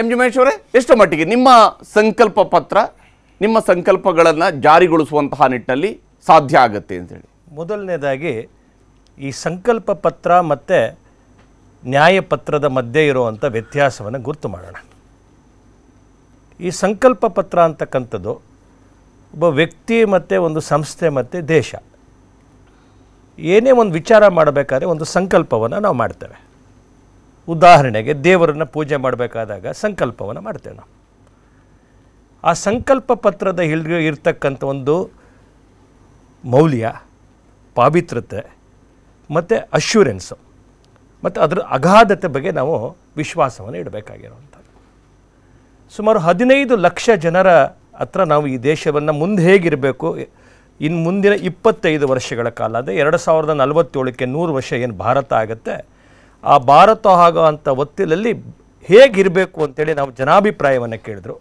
M G ಮಹೇಶ್ವರೇ ಅವರೇ ಮಟ್ಟಿಗೆ ನಿಮ್ಮ ಸಂಕಲ್ಪ ಪತ್ರ ನಿಮ್ಮ ಸಂಕಲ್ಪಗಳನ್ನು ಜಾರಿಗೊಳಿಸುವಂತಹ ನಿಟ್ಟಿನಲ್ಲಿ ಸಾಧ್ಯ ಆಗುತ್ತೆ ಅಂತೇಳಿ ಮೊದಲನೇದಾಗಿ ಈ ಸಂಕಲ್ಪ ಪತ್ರ ಮತ್ತು ನ್ಯಾಯಪತ್ರದ ಮಧ್ಯೆ ಇರುವಂಥ ವ್ಯತ್ಯಾಸವನ್ನು ಗುರ್ತು ಮಾಡೋಣ ಈ ಸಂಕಲ್ಪ ಪತ್ರ ಅಂತಕ್ಕಂಥದ್ದು ಒಬ್ಬ ವ್ಯಕ್ತಿ ಮತ್ತು ಒಂದು ಸಂಸ್ಥೆ ಮತ್ತು ದೇಶ ಏನೇ ಒಂದು ವಿಚಾರ ಮಾಡಬೇಕಾದ್ರೆ ಒಂದು ಸಂಕಲ್ಪವನ್ನು ನಾವು ಮಾಡ್ತೇವೆ ಉದಾಹರಣೆಗೆ ದೇವರನ್ನು ಪೂಜೆ ಮಾಡಬೇಕಾದಾಗ ಸಂಕಲ್ಪವನ್ನು ಮಾಡ್ತೇವೆ ನಾವು ಆ ಸಂಕಲ್ಪ ಪತ್ರದ ಹಿಡಿದು ಇರ್ತಕ್ಕಂಥ ಒಂದು ಮೌಲ್ಯ ಪಾವಿತ್ರತೆ ಮತ್ತು ಅಶ್ಯೂರೆನ್ಸು ಮತ್ತು ಅದರ ಅಗಾಧತೆ ಬಗ್ಗೆ ನಾವು ವಿಶ್ವಾಸವನ್ನು ಇಡಬೇಕಾಗಿರುವಂಥದ್ದು ಸುಮಾರು ಹದಿನೈದು ಲಕ್ಷ ಜನರ ಹತ್ರ ನಾವು ಈ ದೇಶವನ್ನು ಮುಂದೆ ಹೇಗಿರಬೇಕು ಇನ್ನು ಮುಂದಿನ ಇಪ್ಪತ್ತೈದು ವರ್ಷಗಳ ಕಾಲ ಅಂದರೆ ಎರಡು ಸಾವಿರದ ನಲವತ್ತೇಳಕ್ಕೆ ನೂರು ವರ್ಷ ಏನು ಭಾರತ ಆಗುತ್ತೆ ಆ ಭಾರತ ಆಗೋ ಅಂಥ ಒತ್ತಿಲಲ್ಲಿ ಹೇಗಿರಬೇಕು ಅಂತೇಳಿ ನಾವು ಜನಾಭಿಪ್ರಾಯವನ್ನು ಕೇಳಿದ್ರು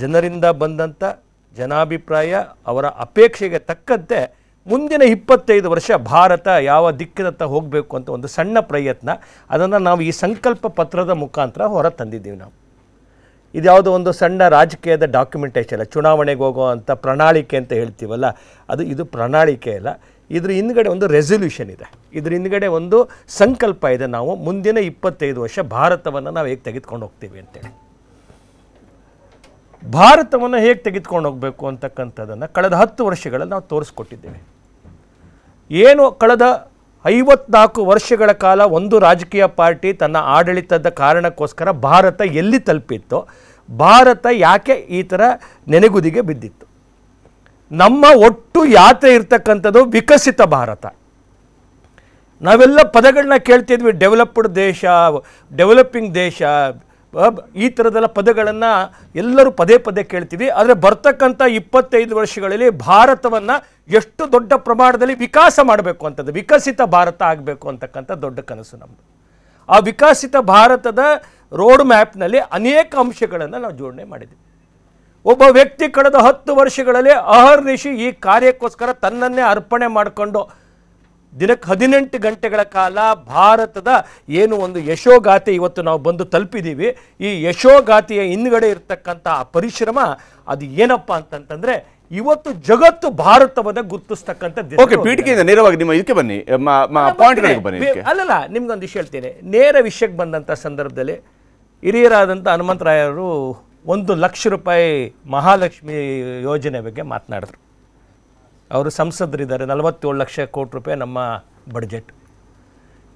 ಜನರಿಂದ ಬಂದಂಥ ಜನಾಭಿಪ್ರಾಯ ಅವರ ಅಪೇಕ್ಷೆಗೆ ತಕ್ಕಂತೆ ಮುಂದಿನ ಇಪ್ಪತ್ತೈದು ವರ್ಷ ಭಾರತ ಯಾವ ದಿಕ್ಕಿನತ್ತ ಹೋಗಬೇಕು ಅಂತ ಒಂದು ಸಣ್ಣ ಪ್ರಯತ್ನ ಅದನ್ನು ನಾವು ಈ ಸಂಕಲ್ಪ ಪತ್ರದ ಮುಖಾಂತರ ಹೊರ ತಂದಿದ್ದೀವಿ ನಾವು ಇದ್ಯಾವುದೋ ಒಂದು ಸಣ್ಣ ರಾಜಕೀಯದ ಡಾಕ್ಯುಮೆಂಟೇಷನ್ ಅಲ್ಲ ಚುನಾವಣೆಗೆ ಹೋಗೋ ಅಂಥ ಪ್ರಣಾಳಿಕೆ ಅಂತ ಹೇಳ್ತೀವಲ್ಲ ಅದು ಇದು ಪ್ರಣಾಳಿಕೆ ಅಲ್ಲ ಇದ್ರ ಹಿಂದ್ಗಡೆ ಒಂದು ರೆಸೊಲ್ಯೂಷನ್ ಇದೆ ಇದ್ರ ಹಿಂದ್ಗಡೆ ಒಂದು ಸಂಕಲ್ಪ ಇದೆ ನಾವು ಮುಂದಿನ ಇಪ್ಪತ್ತೈದು ವರ್ಷ ಭಾರತವನ್ನು ನಾವು ಹೇಗೆ ತೆಗೆದುಕೊಂಡು ಹೋಗ್ತೀವಿ ಅಂತೇಳಿ ಭಾರತವನ್ನು ಹೇಗೆ ತೆಗೆದುಕೊಂಡು ಹೋಗಬೇಕು ಅಂತಕ್ಕಂಥದ್ದನ್ನು ಕಳೆದ ಹತ್ತು ವರ್ಷಗಳಲ್ಲಿ ನಾವು ತೋರಿಸ್ಕೊಟ್ಟಿದ್ದೇವೆ ಏನು ಕಳೆದ ಐವತ್ನಾಲ್ಕು ವರ್ಷಗಳ ಕಾಲ ಒಂದು ರಾಜಕೀಯ ಪಾರ್ಟಿ ತನ್ನ ಆಡಳಿತದ ಕಾರಣಕ್ಕೋಸ್ಕರ ಭಾರತ ಎಲ್ಲಿ ತಲುಪಿತ್ತು ಭಾರತ ಯಾಕೆ ಈ ಥರ ನೆನೆಗುದಿಗೆ ಬಿದ್ದಿತ್ತು ನಮ್ಮ ಒಟ್ಟು ಯಾತ್ರೆ ಇರ್ತಕ್ಕಂಥದ್ದು ವಿಕಸಿತ ಭಾರತ ನಾವೆಲ್ಲ ಪದಗಳನ್ನ ಕೇಳ್ತಿದ್ವಿ ಡೆವಲಪ್ಡ್ ದೇಶ ಡೆವಲಪಿಂಗ್ ದೇಶ ಈ ಥರದೆಲ್ಲ ಪದಗಳನ್ನು ಎಲ್ಲರೂ ಪದೇ ಪದೇ ಕೇಳ್ತೀವಿ ಆದರೆ ಬರ್ತಕ್ಕಂಥ ಇಪ್ಪತ್ತೈದು ವರ್ಷಗಳಲ್ಲಿ ಭಾರತವನ್ನು ಎಷ್ಟು ದೊಡ್ಡ ಪ್ರಮಾಣದಲ್ಲಿ ವಿಕಾಸ ಮಾಡಬೇಕು ಅಂತದ್ದು ವಿಕಸಿತ ಭಾರತ ಆಗಬೇಕು ಅಂತಕ್ಕಂಥ ದೊಡ್ಡ ಕನಸು ನಮ್ಮದು ಆ ವಿಕಸಿತ ಭಾರತದ ರೋಡ್ ಮ್ಯಾಪ್ನಲ್ಲಿ ಅನೇಕ ಅಂಶಗಳನ್ನು ನಾವು ಜೋಡಣೆ ಮಾಡಿದ್ದೀವಿ ಒಬ್ಬ ವ್ಯಕ್ತಿ ಕಳೆದ ಹತ್ತು ವರ್ಷಗಳಲ್ಲಿ ಅಹರ್ನಿಶಿ ಈ ಕಾರ್ಯಕ್ಕೋಸ್ಕರ ತನ್ನನ್ನೇ ಅರ್ಪಣೆ ಮಾಡಿಕೊಂಡು ದಿನಕ್ಕೆ ಹದಿನೆಂಟು ಗಂಟೆಗಳ ಕಾಲ ಭಾರತದ ಏನು ಒಂದು ಯಶೋಗಾಥೆ ಇವತ್ತು ನಾವು ಬಂದು ತಲುಪಿದ್ದೀವಿ ಈ ಯಶೋಗಾಥೆಯ ಹಿಂದ್ಗಡೆ ಇರತಕ್ಕಂಥ ಆ ಪರಿಶ್ರಮ ಅದು ಏನಪ್ಪ ಅಂತಂತಂದರೆ ಇವತ್ತು ಜಗತ್ತು ಭಾರತವನ್ನು ಗುರುತಿಸ್ತಕ್ಕಂಥ ನೇರವಾಗಿ ನಿಮ್ಮ ಇದಕ್ಕೆ ಬನ್ನಿ ಅಲ್ಲಲ್ಲ ನಿಮ್ಗೊಂದು ವಿಷಯ ಹೇಳ್ತೀನಿ ನೇರ ವಿಷಯಕ್ಕೆ ಬಂದಂಥ ಸಂದರ್ಭದಲ್ಲಿ ಹಿರಿಯರಾದಂಥ ಹನುಮಂತರಾಯರು ಒಂದು ಲಕ್ಷ ರೂಪಾಯಿ ಮಹಾಲಕ್ಷ್ಮಿ ಯೋಜನೆ ಬಗ್ಗೆ ಮಾತನಾಡಿದ್ರು ಅವರು ಸಂಸದರಿದ್ದಾರೆ ನಲವತ್ತೇಳು ಲಕ್ಷ ಕೋಟಿ ರೂಪಾಯಿ ನಮ್ಮ ಬಡ್ಜೆಟ್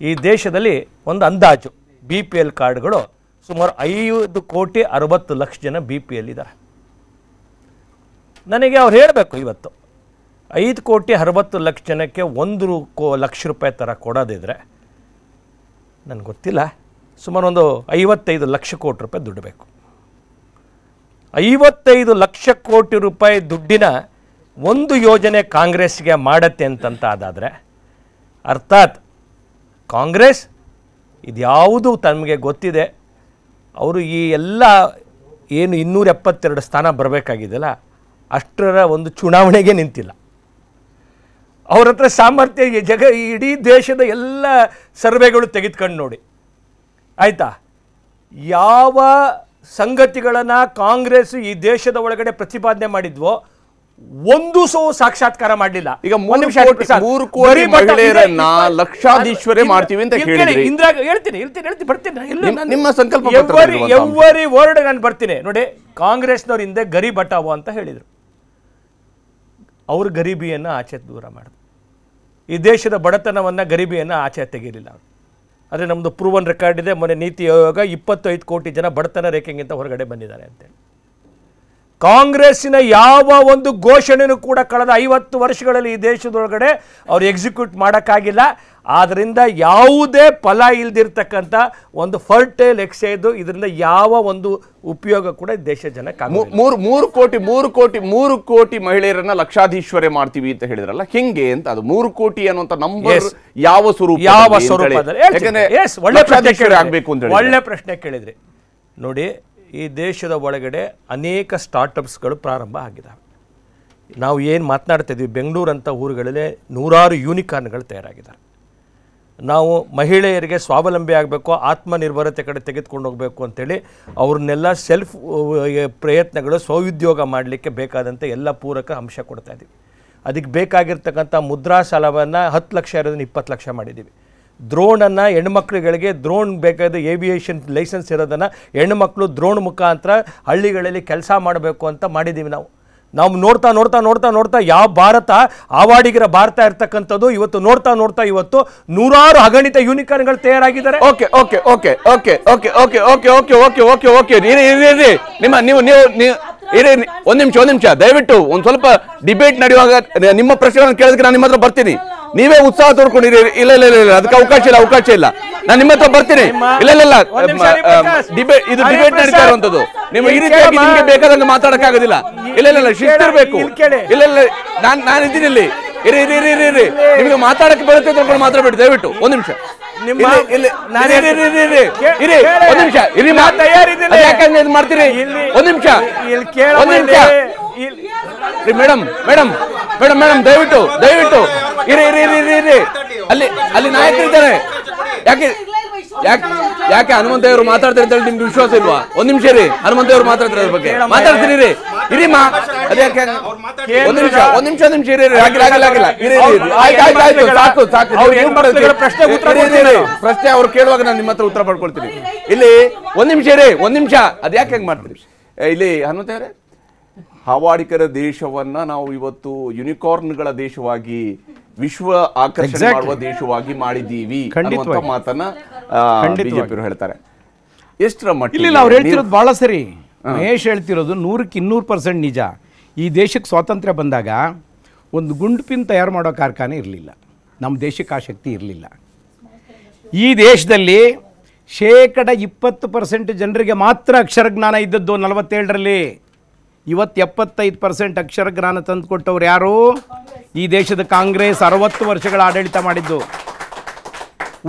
ಈ ದೇಶದಲ್ಲಿ ಒಂದು ಅಂದಾಜು ಬಿ ಪಿ ಎಲ್ ಕಾರ್ಡ್ಗಳು ಸುಮಾರು ಐದು ಕೋಟಿ ಅರವತ್ತು ಲಕ್ಷ ಜನ ಬಿ ಪಿ ಎಲ್ ಇದ್ದಾರೆ ನನಗೆ ಅವ್ರು ಹೇಳಬೇಕು ಇವತ್ತು ಐದು ಕೋಟಿ ಅರವತ್ತು ಲಕ್ಷ ಜನಕ್ಕೆ ಒಂದು ಕೋ ಲಕ್ಷ ರೂಪಾಯಿ ಥರ ಕೊಡೋದಿದ್ರೆ ನನಗೆ ಗೊತ್ತಿಲ್ಲ ಸುಮಾರು ಒಂದು ಐವತ್ತೈದು ಲಕ್ಷ ಕೋಟಿ ರೂಪಾಯಿ ದುಡ್ಡು ಬೇಕು ಐವತ್ತೈದು ಲಕ್ಷ ಕೋಟಿ ರೂಪಾಯಿ ದುಡ್ಡಿನ ಒಂದು ಯೋಜನೆ ಕಾಂಗ್ರೆಸ್ಗೆ ಮಾಡತ್ತೆ ಅಂತಂತ ಅದಾದರೆ ಅರ್ಥಾತ್ ಕಾಂಗ್ರೆಸ್ ಇದ್ಯಾವುದು ತಮಗೆ ಗೊತ್ತಿದೆ ಅವರು ಈ ಎಲ್ಲ ಏನು ಇನ್ನೂರ ಎಪ್ಪತ್ತೆರಡು ಸ್ಥಾನ ಬರಬೇಕಾಗಿದೆಯಲ್ಲ ಅಷ್ಟರ ಒಂದು ಚುನಾವಣೆಗೆ ನಿಂತಿಲ್ಲ ಅವರ ಹತ್ರ ಸಾಮರ್ಥ್ಯ ಜಗ ಇಡೀ ದೇಶದ ಎಲ್ಲ ಸರ್ವೆಗಳು ತೆಗೆದುಕೊಂಡು ನೋಡಿ ಆಯಿತಾ ಯಾವ ಸಂಗತಿಗಳನ್ನು ಕಾಂಗ್ರೆಸ್ ಈ ದೇಶದ ಒಳಗಡೆ ಪ್ರತಿಪಾದನೆ ಮಾಡಿದ್ವೋ ಒಂದು ಸೋ ಸಾಕ್ಷಾತ್ಕಾರ ಮಾಡಲಿಲ್ಲ ಈಗ ಲಕ್ಷಾಧೀಶ್ವರಿ ಮಾಡ್ತೀವಿ ಅಂತ ಇಂದಿರಾ ಹೇಳ್ತೀನಿ ಹೇಳ್ತೀನಿ ಹೇಳ್ತೀನಿ ಬರ್ತೀನಿ ನಿಮ್ಮ ಸಂಕಲ್ಪ ಎವ್ವರಿ ವರ್ಡ್ ನಾನು ಬರ್ತೀನಿ ನೋಡಿ ಕಾಂಗ್ರೆಸ್ನವ್ರ ಹಿಂದೆ ಗರಿ ಬಟಾವೋ ಅಂತ ಹೇಳಿದರು ಅವ್ರ ಗರೀಬಿಯನ್ನು ಆಚೆ ದೂರ ಮಾಡಿದ್ರು ಈ ದೇಶದ ಬಡತನವನ್ನು ಗರೀಬಿಯನ್ನು ಆಚೆ ತೆಗೀಲಿಲ್ಲ ಅವರು ಅದೇ ನಮ್ಮದು ಪ್ರೂವನ್ ರೆಕಾರ್ಡ್ ಇದೆ ಮೊನ್ನೆ ನೀತಿ ಆಯೋಗ ಇಪ್ಪತ್ತೈದು ಕೋಟಿ ಜನ ಬಡತನ ರೇಖೆಗಿಂತ ಹೊರಗಡೆ ಬಂದಿದ್ದಾರೆ ಅಂತೇಳಿ ಕಾಂಗ್ರೆಸ್ಸಿನ ಯಾವ ಒಂದು ಘೋಷಣೆನೂ ಕೂಡ ಕಳೆದ ಐವತ್ತು ವರ್ಷಗಳಲ್ಲಿ ಈ ದೇಶದೊಳಗಡೆ ಅವರು ಎಕ್ಸಿಕ್ಯೂಟ್ ಮಾಡೋಕ್ಕಾಗಿಲ್ಲ ಆದ್ದರಿಂದ ಯಾವುದೇ ಫಲ ಇಲ್ದಿರ್ತಕ್ಕಂಥ ಒಂದು ಫರ್ಟೈಲ್ ಎಕ್ಸೈದು ಇದರಿಂದ ಯಾವ ಒಂದು ಉಪಯೋಗ ಕೂಡ ದೇಶ ಜನಕ್ಕೆ ಮೂರು ಮೂರು ಕೋಟಿ ಮೂರು ಕೋಟಿ ಮೂರು ಕೋಟಿ ಮಹಿಳೆಯರನ್ನ ಲಕ್ಷಾಧೀಶ್ವರೇ ಮಾಡ್ತೀವಿ ಅಂತ ಹೇಳಿದ್ರಲ್ಲ ಹಿಂಗೆ ಅಂತ ಅದು ಮೂರು ಕೋಟಿ ಅನ್ನುವಂಥ ನಂಬರ್ ಯಾವ ಸ್ವರೂಪ ಯಾವ ಸ್ವರೂಪದಲ್ಲಿ ಒಳ್ಳೆ ಪ್ರಶ್ನೆ ಕೇಳಿದ್ರಿ ನೋಡಿ ಈ ದೇಶದ ಒಳಗಡೆ ಅನೇಕ ಸ್ಟಾರ್ಟಪ್ಸ್ಗಳು ಪ್ರಾರಂಭ ಆಗಿದ್ದಾವೆ ನಾವು ಏನು ಮಾತನಾಡ್ತಿದ್ವಿ ಬೆಂಗಳೂರಂಥ ಊರುಗಳಲ್ಲೇ ನೂರಾರು ಯೂನಿಕಾರ್ನ್ಗಳು ತಯಾರಾಗಿದ್ದಾರೆ ನಾವು ಮಹಿಳೆಯರಿಗೆ ಸ್ವಾವಲಂಬಿ ಆಗಬೇಕು ಆತ್ಮನಿರ್ಭರತೆ ಕಡೆ ತೆಗೆದುಕೊಂಡು ಹೋಗಬೇಕು ಅಂಥೇಳಿ ಅವ್ರನ್ನೆಲ್ಲ ಸೆಲ್ಫ್ ಪ್ರಯತ್ನಗಳು ಸ್ವಉದ್ಯೋಗ ಮಾಡಲಿಕ್ಕೆ ಬೇಕಾದಂಥ ಎಲ್ಲ ಪೂರಕ ಅಂಶ ಕೊಡ್ತಾ ಇದ್ದೀವಿ ಅದಕ್ಕೆ ಬೇಕಾಗಿರ್ತಕ್ಕಂಥ ಮುದ್ರಾ ಸಾಲವನ್ನು ಹತ್ತು ಲಕ್ಷ ಇರೋದನ್ನು ಇಪ್ಪತ್ತು ಲಕ್ಷ ಮಾಡಿದ್ದೀವಿ ದ್ರೋಣನ್ನು ಹೆಣ್ಮಕ್ಳುಗಳಿಗೆ ದ್ರೋಣ್ ಬೇಕಾದ ಏವಿಯೇಷನ್ ಲೈಸೆನ್ಸ್ ಇರೋದನ್ನು ಹೆಣ್ಮಕ್ಳು ದ್ರೋಣ್ ಮುಖಾಂತರ ಹಳ್ಳಿಗಳಲ್ಲಿ ಕೆಲಸ ಮಾಡಬೇಕು ಅಂತ ಮಾಡಿದ್ದೀವಿ ನಾವು ನಾವು ನೋಡ್ತಾ ನೋಡ್ತಾ ನೋಡ್ತಾ ನೋಡ್ತಾ ಯಾವ ಭಾರತ ಆವಾಡಿಗಿರ ಭಾರತ ಇರ್ತಕ್ಕಂಥದ್ದು ಇವತ್ತು ನೋಡ್ತಾ ನೋಡ್ತಾ ಇವತ್ತು ನೂರಾರು ಅಗಣಿತ ಯೂನಿಕಾರ್ನ್ಗಳು ತಯಾರಾಗಿದ್ದಾರೆ okay okay okay okay okay okay okay okay okay okay okay ನಿಮ್ಮ ನೀವು ನೀವು ಇರಿ ಒಂದ್ ನಿಮಿಷ ಒಂದ್ ನಿಮಿಷ ದಯವಿಟ್ಟು ಒಂದ್ ಸ್ವಲ್ಪ ಡಿಬೇಟ್ ನಡೆಯುವಾಗ ನಿಮ್ಮ ಪ್ರಶ್ನೆಗಳನ್ನು ಕೇಳಿದ್ರೆ ನಾನು ನಿಮ್ಮ ಹತ್ರ ಬರ್ತೀನಿ ನೀವೇ ಉತ್ಸಾಹ ತೋಡ್ಕೊಂಡಿರಿ ಇಲ್ಲ ಇಲ್ಲ ಇಲ್ಲ ಅದಕ್ಕೆ ಅವಕಾಶ ಇಲ್ಲ ಅವಕಾಶ ಇಲ್ಲ ನಾನು ನಿಮ್ಮ ಹತ್ರ ಬರ್ತೀನಿ ಇಲ್ಲ ಇಲ್ಲ ಇಲ್ಲ ಡಿಬೇಟ್ ಇದು ಡಿಬೇಟ್ ನಡೀತಾ ಇರುವಂತದ್ದು ನೀವು ಈ ರೀತಿಯಾಗಿ ನಿಮ್ಗೆ ಬೇಕಾದಂಗೆ ಮಾತಾಡಕ್ಕಾಗೋದಿಲ್ಲ ಇಲ್ಲ ಇಲ್ಲ ಇಲ್ಲ ಇರ್ಬೇಕು ಇಲ್ಲ ಇಲ್ಲ ನಾನು ನಾನು ಇದ್ದೀನಿ ಇಲ್ಲಿ ಇರಿ ಇರಿ ಇರಿ ಇರಿ ಮಾತಾಡಕ್ಕೆ ಬರುತ್ತೆ ತಿಳ್ಕೊಂಡು ಮಾತಾಡಬೇಡಿ ದಯವಿಟ್ಟು ಒಂದ್ ನಿಮಿಷ ನಿಮ್ಮ ಇಲ್ಲಿ ಒಂದ್ ನಿಮಿಷ ಇರಿ ತಯಾರಿದ್ದೀನಿ ಯಾಕಂದ್ರೆ ಇದು ಮಾಡ್ತೀರಿ ಒಂದು ನಿಮಿಷ ಇಲ್ಲಿ ಒಂದ್ ನಿಮಿಷ ಮೇಡಮ್ ಮೇಡಮ್ ಮೇಡಮ್ ಮೇಡಮ್ ದಯವಿಟ್ಟು ದಯವಿಟ್ಟು ಇರಿ ಇರಿ ಇರಿ ಅಲ್ಲಿ ಅಲ್ಲಿ ನಾಯಕರಿದ್ದಾರೆ ಯಾಕೆ ಯಾಕೆ ಯಾಕೆ ಹನುಮಂತ ಅವರು ಮಾತಾಡ್ತಾರೆ ಅಂತ ನಿಮ್ಗೆ ವಿಶ್ವಾಸ ಇಲ್ವಾ ಒಂದ್ ನಿಮಿಷ ರೀ ಹನುಮಂತ ಅವರು ಮಾತಾಡ್ತಾರೆ ಬಗ್ಗೆ ಮಾತಾಡ್ತೀರಿ ಇರಿ ಮಾ ಒಂದ್ ನಿಮಿಷ ಒಂದ್ ನಿಮಿಷ ನಿಮಿಷ ಆಗಿಲ್ಲ ಆಗಿಲ್ಲ ಸಾಕು ಸಾಕು ಪ್ರಶ್ನೆ ಪ್ರಶ್ನೆ ಅವ್ರು ಕೇಳುವಾಗ ನಾನು ನಿಮ್ಮ ಹತ್ರ ಉತ್ತರ ಪಡ್ಕೊಳ್ತೀನಿ ಇಲ್ಲಿ ಒಂದ್ ನಿಮಿಷ ರೀ ಒಂದ್ ನಿಮಿಷ ಅದ್ಯಾಕೆ ಹೆಂಗ್ ಮಾಡ್ತೀರಿ ಇಲ್ಲಿ ಹನುಮಂತ ಅವರೇ ಹವಾಡಿಕರ ದೇಶವನ್ನ ನಾವು ಇವತ್ತು ಯುನಿಕಾರ್ನ್ಗಳ ದೇಶವಾಗಿ ವಿಶ್ವ ಆಕರ್ಷಣೆ ಮಾಡುವ ದೇಶವಾಗಿ ಮಾಡಿದ್ದೀವಿ ಮಾತನ್ನ ಬಿಜೆಪಿಯವರು ಹೇಳ್ತಾರೆ ಎಷ್ಟರ ಮಟ್ಟ ಅವ್ರು ಹೇಳ್ತಿರೋದು ಭಾಳ ಸರಿ ಮಹೇಶ್ ಹೇಳ್ತಿರೋದು ನೂರಕ್ಕೆ ಇನ್ನೂರು ಪರ್ಸೆಂಟ್ ನಿಜ ಈ ದೇಶಕ್ಕೆ ಸ್ವಾತಂತ್ರ್ಯ ಬಂದಾಗ ಒಂದು ಗುಂಡುಪಿನ್ ತಯಾರು ಮಾಡೋ ಕಾರ್ಖಾನೆ ಇರಲಿಲ್ಲ ನಮ್ಮ ದೇಶಕ್ಕೆ ಆ ಶಕ್ತಿ ಇರಲಿಲ್ಲ ಈ ದೇಶದಲ್ಲಿ ಶೇಕಡ ಇಪ್ಪತ್ತು ಪರ್ಸೆಂಟ್ ಜನರಿಗೆ ಮಾತ್ರ ಅಕ್ಷರಜ್ಞಾನ ಇದ್ದದ್ದು ನಲವತ್ತೇಳರಲ್ಲಿ ಇವತ್ತು ಎಪ್ಪತ್ತೈದು ಪರ್ಸೆಂಟ್ ಅಕ್ಷರಜ್ಞಾನ ತಂದುಕೊಟ್ಟವ್ರು ಯಾರು ಈ ದೇಶದ ಕಾಂಗ್ರೆಸ್ ಅರವತ್ತು ವರ್ಷಗಳ ಆಡಳಿತ ಮಾಡಿದ್ದು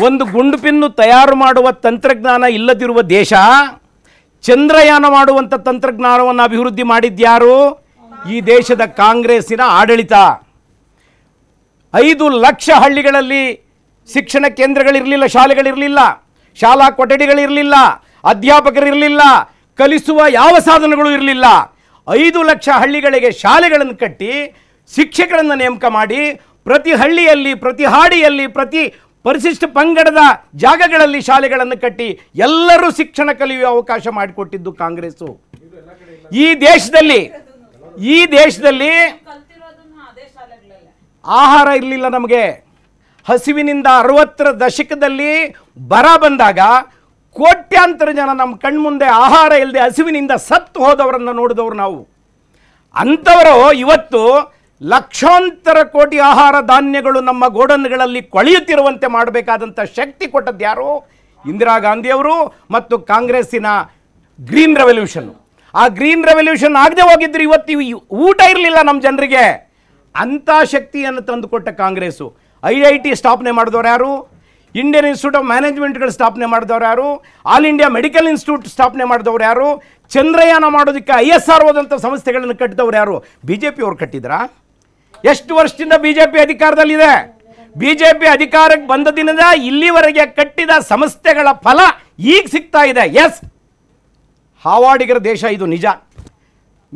ಒಂದು ಗುಂಡುಪಿನ್ನು ತಯಾರು ಮಾಡುವ ತಂತ್ರಜ್ಞಾನ ಇಲ್ಲದಿರುವ ದೇಶ ಚಂದ್ರಯಾನ ಮಾಡುವಂಥ ತಂತ್ರಜ್ಞಾನವನ್ನು ಅಭಿವೃದ್ಧಿ ಮಾಡಿದ್ಯಾರು ಈ ದೇಶದ ಕಾಂಗ್ರೆಸ್ಸಿನ ಆಡಳಿತ ಐದು ಲಕ್ಷ ಹಳ್ಳಿಗಳಲ್ಲಿ ಶಿಕ್ಷಣ ಕೇಂದ್ರಗಳಿರಲಿಲ್ಲ ಶಾಲೆಗಳಿರಲಿಲ್ಲ ಶಾಲಾ ಕೊಠಡಿಗಳಿರಲಿಲ್ಲ ಅಧ್ಯಾಪಕರಿರಲಿಲ್ಲ ಕಲಿಸುವ ಯಾವ ಸಾಧನಗಳು ಇರಲಿಲ್ಲ ಐದು ಲಕ್ಷ ಹಳ್ಳಿಗಳಿಗೆ ಶಾಲೆಗಳನ್ನು ಕಟ್ಟಿ ಶಿಕ್ಷಕರನ್ನು ನೇಮಕ ಮಾಡಿ ಪ್ರತಿ ಹಳ್ಳಿಯಲ್ಲಿ ಪ್ರತಿ ಹಾಡಿಯಲ್ಲಿ ಪ್ರತಿ ಪರಿಶಿಷ್ಟ ಪಂಗಡದ ಜಾಗಗಳಲ್ಲಿ ಶಾಲೆಗಳನ್ನು ಕಟ್ಟಿ ಎಲ್ಲರೂ ಶಿಕ್ಷಣ ಕಲಿಯುವ ಅವಕಾಶ ಮಾಡಿಕೊಟ್ಟಿದ್ದು ಕಾಂಗ್ರೆಸ್ಸು ಈ ದೇಶದಲ್ಲಿ ಈ ದೇಶದಲ್ಲಿ ಆಹಾರ ಇರಲಿಲ್ಲ ನಮಗೆ ಹಸಿವಿನಿಂದ ಅರವತ್ತರ ದಶಕದಲ್ಲಿ ಬರ ಬಂದಾಗ ಕೋಟ್ಯಾಂತರ ಜನ ನಮ್ಮ ಕಣ್ಮುಂದೆ ಆಹಾರ ಇಲ್ಲದೆ ಹಸಿವಿನಿಂದ ಸತ್ತು ಹೋದವರನ್ನು ನೋಡಿದವರು ನಾವು ಅಂಥವರು ಇವತ್ತು ಲಕ್ಷಾಂತರ ಕೋಟಿ ಆಹಾರ ಧಾನ್ಯಗಳು ನಮ್ಮ ಗೋಡನ್ಗಳಲ್ಲಿ ಕೊಳೆಯುತ್ತಿರುವಂತೆ ಮಾಡಬೇಕಾದಂಥ ಶಕ್ತಿ ಕೊಟ್ಟದ್ದು ಯಾರು ಇಂದಿರಾ ಗಾಂಧಿಯವರು ಮತ್ತು ಕಾಂಗ್ರೆಸ್ಸಿನ ಗ್ರೀನ್ ರೆವಲ್ಯೂಷನ್ ಆ ಗ್ರೀನ್ ರೆವಲ್ಯೂಷನ್ ಆಗದೆ ಹೋಗಿದ್ರು ಇವತ್ತು ಊಟ ಇರಲಿಲ್ಲ ನಮ್ಮ ಜನರಿಗೆ ಅಂಥ ಶಕ್ತಿಯನ್ನು ತಂದುಕೊಟ್ಟ ಕಾಂಗ್ರೆಸ್ಸು ಐ ಐ ಟಿ ಸ್ಥಾಪನೆ ಮಾಡಿದವರು ಯಾರು ಇಂಡಿಯನ್ ಇನ್ಸ್ಟಿಟ್ಯೂಟ್ ಆಫ್ ಮ್ಯಾನೇಜ್ಮೆಂಟ್ಗಳು ಸ್ಥಾಪನೆ ಮಾಡಿದವರು ಯಾರು ಆಲ್ ಇಂಡಿಯಾ ಮೆಡಿಕಲ್ ಇನ್ಸ್ಟಿಟ್ಯೂಟ್ ಸ್ಥಾಪನೆ ಮಾಡಿದವರು ಯಾರು ಚಂದ್ರಯಾನ ಮಾಡೋದಕ್ಕೆ ಐ ಎಸ್ ಆರ್ ಹೋದಂಥ ಸಂಸ್ಥೆಗಳನ್ನು ಕಟ್ಟಿದವರು ಯಾರು ಬಿ ಜೆ ಅವ್ರು ಕಟ್ಟಿದ್ರಾ ಎಷ್ಟು ವರ್ಷದಿಂದ ಬಿಜೆಪಿ ಅಧಿಕಾರದಲ್ಲಿದೆ ಬಿಜೆಪಿ ಅಧಿಕಾರಕ್ಕೆ ಬಂದ ದಿನದ ಇಲ್ಲಿವರೆಗೆ ಕಟ್ಟಿದ ಸಂಸ್ಥೆಗಳ ಫಲ ಈಗ ಸಿಗ್ತಾ ಇದೆ ಎಸ್ ಹಾವಾಡಿಗರ ದೇಶ ಇದು ನಿಜ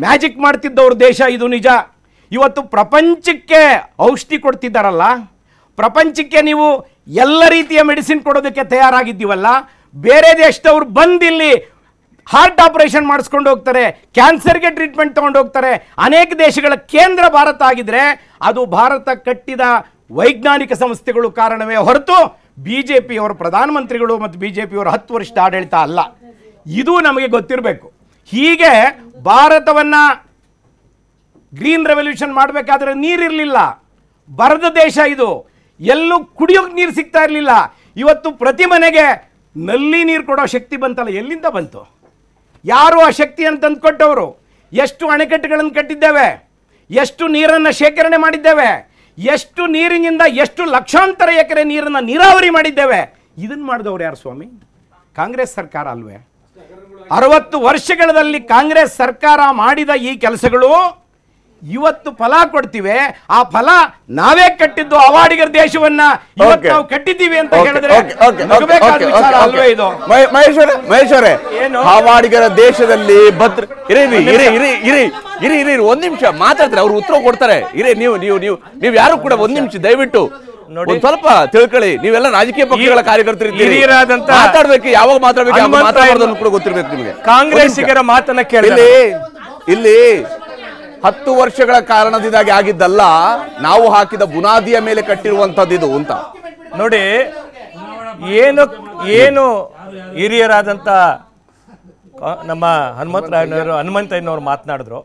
ಮ್ಯಾಜಿಕ್ ಮಾಡ್ತಿದ್ದವ್ರ ದೇಶ ಇದು ನಿಜ ಇವತ್ತು ಪ್ರಪಂಚಕ್ಕೆ ಔಷಧಿ ಕೊಡ್ತಿದ್ದಾರಲ್ಲ ಪ್ರಪಂಚಕ್ಕೆ ನೀವು ಎಲ್ಲ ರೀತಿಯ ಮೆಡಿಸಿನ್ ಕೊಡೋದಕ್ಕೆ ತಯಾರಾಗಿದ್ದೀವಲ್ಲ ಬೇರೆ ದೇಶದವ್ರು ಬಂದಿಲ್ಲಿ ಹಾರ್ಟ್ ಆಪರೇಷನ್ ಮಾಡಿಸ್ಕೊಂಡು ಹೋಗ್ತಾರೆ ಕ್ಯಾನ್ಸರ್ಗೆ ಟ್ರೀಟ್ಮೆಂಟ್ ತೊಗೊಂಡು ಹೋಗ್ತಾರೆ ಅನೇಕ ದೇಶಗಳ ಕೇಂದ್ರ ಭಾರತ ಆಗಿದ್ರೆ ಅದು ಭಾರತ ಕಟ್ಟಿದ ವೈಜ್ಞಾನಿಕ ಸಂಸ್ಥೆಗಳು ಕಾರಣವೇ ಹೊರತು ಬಿ ಜೆ ಪಿಯವರು ಪ್ರಧಾನಮಂತ್ರಿಗಳು ಮತ್ತು ಬಿ ಜೆ ಪಿಯವರು ಹತ್ತು ವರ್ಷದ ಆಡಳಿತ ಅಲ್ಲ ಇದು ನಮಗೆ ಗೊತ್ತಿರಬೇಕು ಹೀಗೆ ಭಾರತವನ್ನು ಗ್ರೀನ್ ರೆವಲ್ಯೂಷನ್ ಮಾಡಬೇಕಾದ್ರೆ ನೀರಿರಲಿಲ್ಲ ಬರದ ದೇಶ ಇದು ಎಲ್ಲೂ ಕುಡಿಯೋಕೆ ನೀರು ಸಿಗ್ತಾ ಇರಲಿಲ್ಲ ಇವತ್ತು ಪ್ರತಿ ಮನೆಗೆ ನಲ್ಲಿ ನೀರು ಕೊಡೋ ಶಕ್ತಿ ಬಂತಲ್ಲ ಎಲ್ಲಿಂದ ಬಂತು ಯಾರು ಆ ಶಕ್ತಿಯನ್ನು ತಂದುಕೊಟ್ಟವರು ಎಷ್ಟು ಅಣೆಕಟ್ಟುಗಳನ್ನು ಕಟ್ಟಿದ್ದೇವೆ ಎಷ್ಟು ನೀರನ್ನು ಶೇಖರಣೆ ಮಾಡಿದ್ದೇವೆ ಎಷ್ಟು ನೀರಿನಿಂದ ಎಷ್ಟು ಲಕ್ಷಾಂತರ ಎಕರೆ ನೀರನ್ನು ನೀರಾವರಿ ಮಾಡಿದ್ದೇವೆ ಇದನ್ನು ಮಾಡಿದವರು ಯಾರು ಸ್ವಾಮಿ ಕಾಂಗ್ರೆಸ್ ಸರ್ಕಾರ ಅಲ್ವೇ ಅರವತ್ತು ವರ್ಷಗಳಲ್ಲಿ ಕಾಂಗ್ರೆಸ್ ಸರ್ಕಾರ ಮಾಡಿದ ಈ ಕೆಲಸಗಳು ಇವತ್ತು ಫಲ ಕೊಡ್ತೀವಿ ಆ ಫಲ ನಾವೇ ಕಟ್ಟಿದ್ದು ಅವಾಡಿಗರ ದೇಶವನ್ನ ಇವತ್ತು ನಾವು ಕಟ್ಟಿದ್ದೀವಿ ಅಂತ ಹೇಳಿದ್ರೆ ಮಹೇಶ್ವರ ಏನು ಅವಾಡಿಗರ ದೇಶದಲ್ಲಿ ಭದ್ರ ಇರಿ ಇರಿ ಇರಿ ಇರಿ ಇರಿ ಇರಿ ಒಂದ್ ನಿಮಿಷ ಮಾತಾಡ್ತಾರೆ ಅವ್ರು ಉತ್ತರ ಕೊಡ್ತಾರೆ ಇರೇ ನೀವು ನೀವು ನೀವು ನೀವು ಯಾರು ಕೂಡ ಒಂದ್ ನಿಮಿಷ ದಯವಿಟ್ಟು ನೋಡಿ ಸ್ವಲ್ಪ ತಿಳ್ಕೊಳ್ಳಿ ನೀವೆಲ್ಲ ರಾಜಕೀಯ ಪಕ್ಷಗಳ ಕಾರ್ಯಕರ್ತರು ಮಾತಾಡ್ಬೇಕು ಯಾವಾಗ ಮಾತಾಡ್ಬೇಕು ಕೂಡ ಗೊತ್ತಿರ್ಬೇಕು ನಿಮಗೆ ಕಾಂಗ್ರೆಸ್ಸಿಗರ ಮಾತನ್ನ ಕೇಳಿ ಇಲ್ಲಿ ಹತ್ತು ವರ್ಷಗಳ ಕಾರಣದಿಂದಾಗಿ ಆಗಿದ್ದಲ್ಲ ನಾವು ಹಾಕಿದ ಬುನಾದಿಯ ಮೇಲೆ ಇದು ಅಂತ ನೋಡಿ ಏನು ಏನು ಹಿರಿಯರಾದಂತ ನಮ್ಮ ಹನುಮಂತರಾಯನವರು ಹನುಮಂತಯ್ಯನವರು ಮಾತನಾಡಿದ್ರು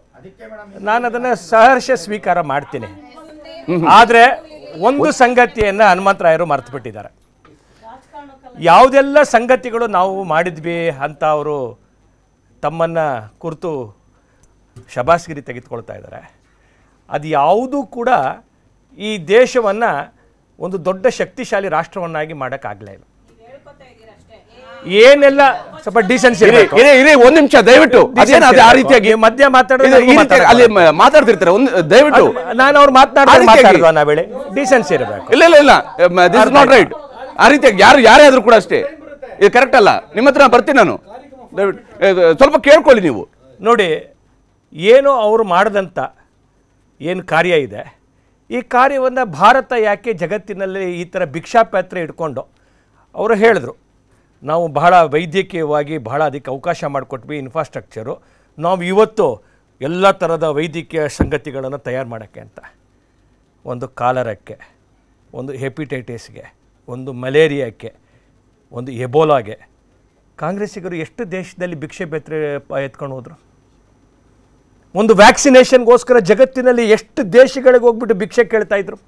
ನಾನು ಅದನ್ನ ಸಹರ್ಷ ಸ್ವೀಕಾರ ಮಾಡ್ತೀನಿ ಆದರೆ ಒಂದು ಸಂಗತಿಯನ್ನು ಹನುಮಂತರಾಯರು ಮರ್ತು ಬಿಟ್ಟಿದ್ದಾರೆ ಯಾವುದೆಲ್ಲ ಸಂಗತಿಗಳು ನಾವು ಮಾಡಿದ್ವಿ ಅಂತ ಅವರು ತಮ್ಮನ್ನ ಕುರಿತು ಶಬಾಸ್ಗಿರಿ ತೆಗೆದುಕೊಳ್ತಾ ಇದ್ದಾರೆ ಅದು ಯಾವುದೂ ಕೂಡ ಈ ದೇಶವನ್ನು ಒಂದು ದೊಡ್ಡ ಶಕ್ತಿಶಾಲಿ ರಾಷ್ಟ್ರವನ್ನಾಗಿ ಮಾಡೋಕ್ಕಾಗಲೇ ಇಲ್ಲ ಏನೆಲ್ಲ ಸ್ವಲ್ಪ ಡಿಸೆನ್ಸಿ ಇರಿ ಒಂದ್ ನಿಮಿಷ ದಯವಿಟ್ಟು ಆ ರೀತಿಯಾಗಿ ಮಧ್ಯ ಮಾತಾಡಿದ್ರೆ ಅಲ್ಲಿ ಮಾತಾಡ್ತಿರ್ತಾರೆ ಒಂದು ದಯವಿಟ್ಟು ನಾನು ಅವ್ರು ಮಾತನಾಡಿದ್ರೆ ನಾ ಡಿಸೆನ್ಸಿ ಇರಬೇಕು ಇಲ್ಲ ಇಲ್ಲ ಇಲ್ಲ ದಿಸ್ ನಾಟ್ ರೈಟ್ ಆ ರೀತಿಯಾಗಿ ಯಾರು ಯಾರೇ ಆದ್ರೂ ಕೂಡ ಅಷ್ಟೇ ಇದು ಕರೆಕ್ಟ್ ಅಲ್ಲ ನಿಮ್ಮ ಹತ್ರ ಬರ್ತೀನಿ ನಾನು ಸ್ವಲ್ಪ ಕೇಳ್ಕೊಳ್ಳಿ ನೀವು ನೋಡಿ ಏನು ಅವರು ಮಾಡಿದಂಥ ಏನು ಕಾರ್ಯ ಇದೆ ಈ ಕಾರ್ಯವನ್ನು ಭಾರತ ಯಾಕೆ ಜಗತ್ತಿನಲ್ಲಿ ಈ ಥರ ಭಿಕ್ಷಾಪಾತ್ರೆ ಇಟ್ಕೊಂಡು ಅವರು ಹೇಳಿದ್ರು ನಾವು ಬಹಳ ವೈದ್ಯಕೀಯವಾಗಿ ಬಹಳ ಅದಕ್ಕೆ ಅವಕಾಶ ಮಾಡಿಕೊಟ್ವಿ ಇನ್ಫ್ರಾಸ್ಟ್ರಕ್ಚರು ನಾವು ಇವತ್ತು ಎಲ್ಲ ಥರದ ವೈದ್ಯಕೀಯ ಸಂಗತಿಗಳನ್ನು ತಯಾರು ಮಾಡೋಕ್ಕೆ ಅಂತ ಒಂದು ಕಾಲರಕ್ಕೆ ಒಂದು ಹೆಪಿಟೈಟಿಸ್ಗೆ ಒಂದು ಮಲೇರಿಯಾಕ್ಕೆ ಒಂದು ಎಬೋಲಾಗೆ ಕಾಂಗ್ರೆಸ್ಸಿಗರು ಎಷ್ಟು ದೇಶದಲ್ಲಿ ಭಿಕ್ಷೆ ಬೆತ್ತರೆ ಎತ್ಕೊಂಡು ಹೋದರು ಒಂದು ವ್ಯಾಕ್ಸಿನೇಷನ್ಗೋಸ್ಕರ ಜಗತ್ತಿನಲ್ಲಿ ಎಷ್ಟು ದೇಶಗಳಿಗೆ ಹೋಗ್ಬಿಟ್ಟು ಭಿಕ್ಷೆ ಕೇಳ್ತಾ ಇದ್ರು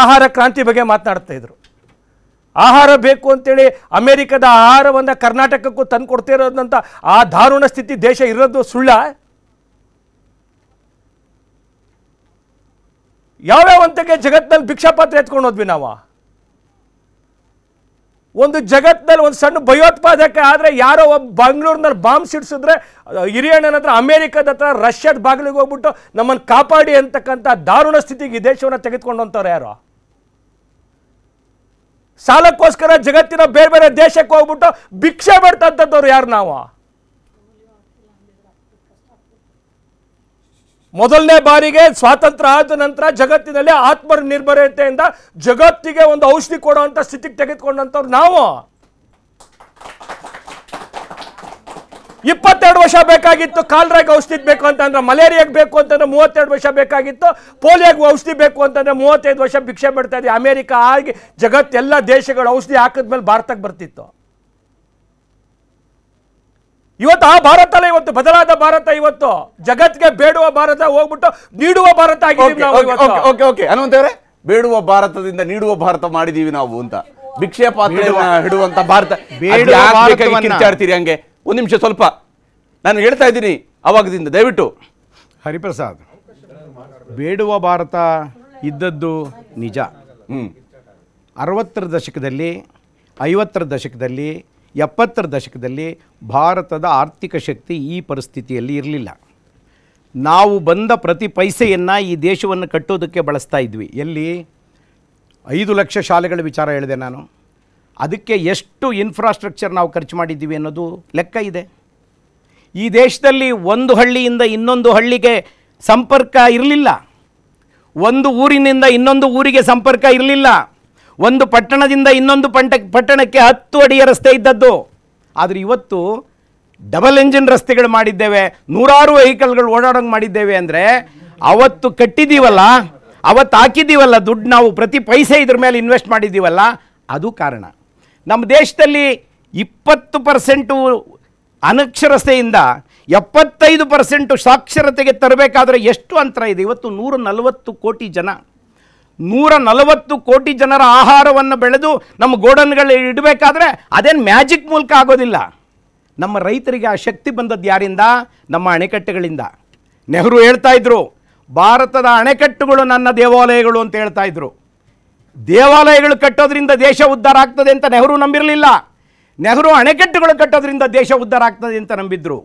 ಆಹಾರ ಕ್ರಾಂತಿ ಬಗ್ಗೆ ಮಾತನಾಡ್ತಾ ಇದ್ರು ಆಹಾರ ಬೇಕು ಅಂತೇಳಿ ಅಮೇರಿಕದ ಆಹಾರವನ್ನು ಕರ್ನಾಟಕಕ್ಕೂ ತಂದು ಕೊಡ್ತಿರೋದಂಥ ಆ ದಾರುಣ ಸ್ಥಿತಿ ದೇಶ ಇರೋದು ಸುಳ್ಳ ಯಾವ್ಯಾವಂತಕ್ಕೆ ಜಗತ್ತಿನಲ್ಲಿ ಭಿಕ್ಷಾಪಾತ್ರೆ ಎತ್ಕೊಂಡು ಹೋದ್ವಿ ನಾವು ಒಂದು ಜಗತ್ನಲ್ಲಿ ಒಂದು ಸಣ್ಣ ಭಯೋತ್ಪಾದಕ ಆದರೆ ಯಾರೋ ಒಬ್ಬ ಬೆಂಗಳೂರಿನಲ್ಲಿ ಬಾಂಬ್ ಸಿಡಿಸಿದ್ರೆ ಹಿರಿಯಣ್ಣನ ಹತ್ರ ಅಮೇರಿಕದ ಹತ್ರ ರಷ್ಯಾದ ಬಾಗಿಲಿಗೆ ಹೋಗ್ಬಿಟ್ಟು ನಮ್ಮನ್ನು ಕಾಪಾಡಿ ಅಂತಕ್ಕಂಥ ದಾರುಣ ಸ್ಥಿತಿಗೆ ಈ ದೇಶವನ್ನು ತೆಗೆದುಕೊಂಡು ಯಾರೋ ಸಾಲಕ್ಕೋಸ್ಕರ ಜಗತ್ತಿನ ಬೇರೆ ಬೇರೆ ದೇಶಕ್ಕೆ ಹೋಗ್ಬಿಟ್ಟು ಭಿಕ್ಷೆ ಮಾಡ್ತಂಥದ್ದವ್ರು ಯಾರು ನಾವು ಮೊದಲನೇ ಬಾರಿಗೆ ಸ್ವಾತಂತ್ರ್ಯ ಆದ ನಂತರ ಜಗತ್ತಿನಲ್ಲಿ ಆತ್ಮನಿರ್ಭರತೆಯಿಂದ ಜಗತ್ತಿಗೆ ಒಂದು ಔಷಧಿ ಕೊಡುವಂಥ ಸ್ಥಿತಿಗೆ ತೆಗೆದುಕೊಂಡಂಥವ್ರು ನಾವು ಇಪ್ಪತ್ತೆರಡು ವರ್ಷ ಬೇಕಾಗಿತ್ತು ಕಾಲ್ರಾಗ ಔಷಧಿ ಬೇಕು ಅಂತಂದ್ರೆ ಮಲೇರಿಯಾಗ ಬೇಕು ಅಂತಂದ್ರೆ ಮೂವತ್ತೆರಡು ವರ್ಷ ಬೇಕಾಗಿತ್ತು ಪೋಲಿಯೋಗೆ ಔಷಧಿ ಬೇಕು ಅಂತಂದ್ರೆ ಮೂವತ್ತೈದು ವರ್ಷ ಭಿಕ್ಷೆ ಬಿಡ್ತಾ ಇದ್ದೀವಿ ಅಮೇರಿಕಾ ಆಗಿ ಜಗತ್ತೆಲ್ಲ ದೇಶಗಳು ಔಷಧಿ ಹಾಕಿದ್ಮೇಲೆ ಭಾರತಕ್ಕೆ ಬರ್ತಿತ್ತು ಇವತ್ತು ಆ ಭಾರತ ಅಲ್ಲ ಇವತ್ತು ಬದಲಾದ ಭಾರತ ಇವತ್ತು ಜಗತ್ಗೆ ಬೇಡುವ ಭಾರತ ಹೋಗ್ಬಿಟ್ಟು ನೀಡುವ ಭಾರತ ಆಗಿದ್ದೀವಿ ಬೇಡುವ ಭಾರತದಿಂದ ನೀಡುವ ಭಾರತ ಮಾಡಿದೀವಿ ನಾವು ಅಂತ ಭಿಕ್ಷೆ ಪಾತ್ರೆ ಹಿಡುವಂತ ಭಾರತ ಕಿರ್ಚಾಡ್ತೀರಿ ಹಂಗೆ ಒಂದ್ ನಿಮಿಷ ಸ್ವಲ್ಪ ನಾನು ಹೇಳ್ತಾ ಇದ್ದೀನಿ ಅವಾಗದಿಂದ ದಯವಿಟ್ಟು ಹರಿಪ್ರಸಾದ್ ಬೇಡುವ ಭಾರತ ಇದ್ದದ್ದು ನಿಜ ಹ್ಞೂ ಅರವತ್ತರ ದಶಕದಲ್ಲಿ ಐವತ್ತರ ದಶಕದಲ್ಲಿ ಎಪ್ಪತ್ತರ ದಶಕದಲ್ಲಿ ಭಾರತದ ಆರ್ಥಿಕ ಶಕ್ತಿ ಈ ಪರಿಸ್ಥಿತಿಯಲ್ಲಿ ಇರಲಿಲ್ಲ ನಾವು ಬಂದ ಪ್ರತಿ ಪೈಸೆಯನ್ನು ಈ ದೇಶವನ್ನು ಕಟ್ಟೋದಕ್ಕೆ ಬಳಸ್ತಾ ಇದ್ವಿ ಎಲ್ಲಿ ಐದು ಲಕ್ಷ ಶಾಲೆಗಳ ವಿಚಾರ ಹೇಳಿದೆ ನಾನು ಅದಕ್ಕೆ ಎಷ್ಟು ಇನ್ಫ್ರಾಸ್ಟ್ರಕ್ಚರ್ ನಾವು ಖರ್ಚು ಮಾಡಿದ್ದೀವಿ ಅನ್ನೋದು ಲೆಕ್ಕ ಇದೆ ಈ ದೇಶದಲ್ಲಿ ಒಂದು ಹಳ್ಳಿಯಿಂದ ಇನ್ನೊಂದು ಹಳ್ಳಿಗೆ ಸಂಪರ್ಕ ಇರಲಿಲ್ಲ ಒಂದು ಊರಿನಿಂದ ಇನ್ನೊಂದು ಊರಿಗೆ ಸಂಪರ್ಕ ಇರಲಿಲ್ಲ ಒಂದು ಪಟ್ಟಣದಿಂದ ಇನ್ನೊಂದು ಪಂಟ ಪಟ್ಟಣಕ್ಕೆ ಹತ್ತು ಅಡಿಯ ರಸ್ತೆ ಇದ್ದದ್ದು ಆದರೆ ಇವತ್ತು ಡಬಲ್ ಎಂಜಿನ್ ರಸ್ತೆಗಳು ಮಾಡಿದ್ದೇವೆ ನೂರಾರು ವೆಹಿಕಲ್ಗಳು ಓಡಾಡೋಂಗೆ ಮಾಡಿದ್ದೇವೆ ಅಂದರೆ ಅವತ್ತು ಕಟ್ಟಿದ್ದೀವಲ್ಲ ಅವತ್ತು ಹಾಕಿದ್ದೀವಲ್ಲ ದುಡ್ಡು ನಾವು ಪ್ರತಿ ಪೈಸೆ ಇದ್ರ ಮೇಲೆ ಇನ್ವೆಸ್ಟ್ ಮಾಡಿದ್ದೀವಲ್ಲ ಅದು ಕಾರಣ ನಮ್ಮ ದೇಶದಲ್ಲಿ ಇಪ್ಪತ್ತು ಪರ್ಸೆಂಟು ಅನಕ್ಷರತೆಯಿಂದ ಎಪ್ಪತ್ತೈದು ಪರ್ಸೆಂಟು ಸಾಕ್ಷರತೆಗೆ ತರಬೇಕಾದ್ರೆ ಎಷ್ಟು ಅಂತರ ಇದೆ ಇವತ್ತು ನೂರ ನಲವತ್ತು ಕೋಟಿ ಜನ ನೂರ ನಲವತ್ತು ಕೋಟಿ ಜನರ ಆಹಾರವನ್ನು ಬೆಳೆದು ನಮ್ಮ ಗೋಡನ್ಗಳಲ್ಲಿ ಇಡಬೇಕಾದ್ರೆ ಅದೇನು ಮ್ಯಾಜಿಕ್ ಮೂಲಕ ಆಗೋದಿಲ್ಲ ನಮ್ಮ ರೈತರಿಗೆ ಆ ಶಕ್ತಿ ಬಂದದ್ದು ಯಾರಿಂದ ನಮ್ಮ ಅಣೆಕಟ್ಟುಗಳಿಂದ ನೆಹರು ಹೇಳ್ತಾ ಇದ್ರು ಭಾರತದ ಅಣೆಕಟ್ಟುಗಳು ನನ್ನ ದೇವಾಲಯಗಳು ಅಂತ ಹೇಳ್ತಾ ಇದ್ರು ದೇವಾಲಯಗಳು ಕಟ್ಟೋದ್ರಿಂದ ದೇಶ ಉದ್ಧಾರ ಆಗ್ತದೆ ಅಂತ ನೆಹರು ನಂಬಿರಲಿಲ್ಲ ನೆಹರು ಅಣೆಕಟ್ಟುಗಳು ಕಟ್ಟೋದ್ರಿಂದ ದೇಶ ಉದ್ಧಾರ ಆಗ್ತದೆ ಅಂತ ನಂಬಿದ್ರು